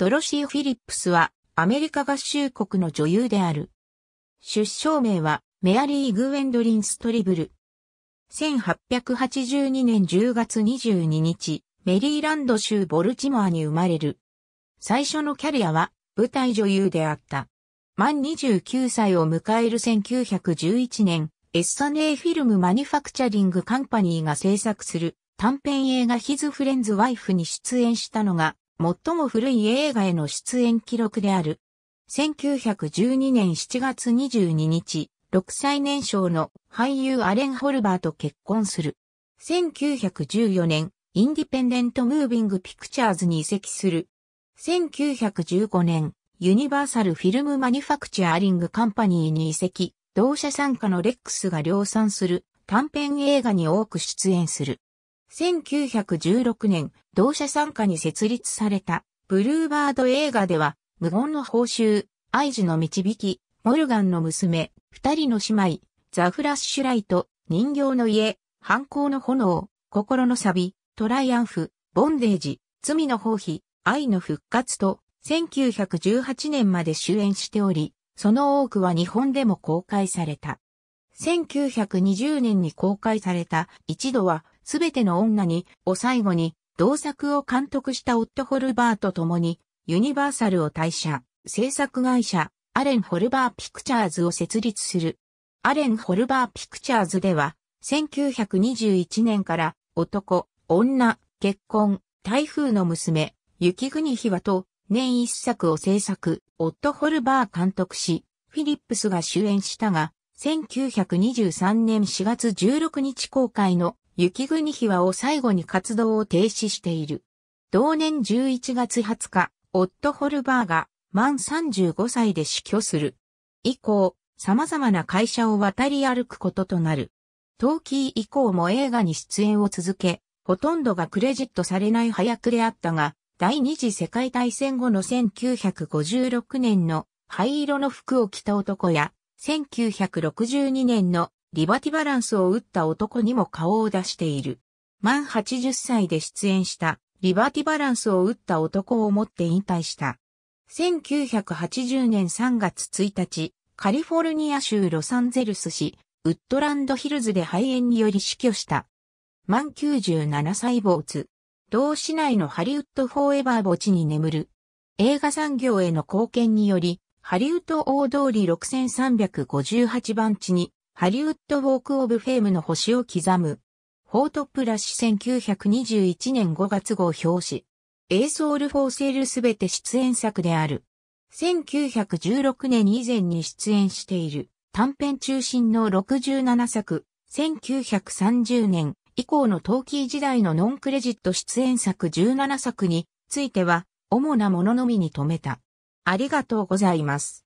ドロシー・フィリップスはアメリカ合衆国の女優である。出生名はメアリー・グウェンドリン・ストリブル。1882年10月22日、メリーランド州ボルチモアに生まれる。最初のキャリアは舞台女優であった。満29歳を迎える1911年、エッサネーフィルムマニファクチャリングカンパニーが制作する短編映画ヒズ・フレンズ・ワイフに出演したのが最も古い映画への出演記録である。1912年7月22日、6歳年少の俳優アレン・ホルバーと結婚する。1914年、インディペンデント・ムービング・ピクチャーズに移籍する。1915年、ユニバーサル・フィルム・マニュファクチャーリング・カンパニーに移籍、同社参加のレックスが量産する短編映画に多く出演する。1916年、同社参加に設立された、ブルーバード映画では、無言の報酬、愛知の導き、モルガンの娘、二人の姉妹、ザ・フラッシュライト、人形の家、犯行の炎、心のサビ、トライアンフ、ボンデージ、罪の放棄、愛の復活と、1918年まで主演しており、その多くは日本でも公開された。1920年に公開された一度はすべての女にを最後に、同作を監督したオット・ホルバーと共に、ユニバーサルを退社、制作会社、アレン・ホルバー・ピクチャーズを設立する。アレン・ホルバー・ピクチャーズでは、1921年から、男、女、結婚、台風の娘、雪国日和。と、年一作を制作、オット・ホルバー監督し、フィリップスが主演したが、1923年4月16日公開の雪国秘話を最後に活動を停止している。同年11月20日、オット・ホルバーが満35歳で死去する。以降、様々な会社を渡り歩くこととなる。トーキー以降も映画に出演を続け、ほとんどがクレジットされない早くであったが、第二次世界大戦後の1956年の灰色の服を着た男や、1962年のリバティバランスを打った男にも顔を出している。満80歳で出演したリバティバランスを打った男をもって引退した。1980年3月1日、カリフォルニア州ロサンゼルス市、ウッドランドヒルズで肺炎により死去した。満97歳没。同市内のハリウッドフォーエバー墓地に眠る。映画産業への貢献により、ハリウッド大通り6358番地にハリウッド・ウォーク・オブ・フェームの星を刻む。フォートプラシ1921年5月号表紙。エーソール・フォーセールすべて出演作である。1916年以前に出演している短編中心の67作、1930年以降のキー時代のノンクレジット出演作17作については主なもののみに止めた。ありがとうございます。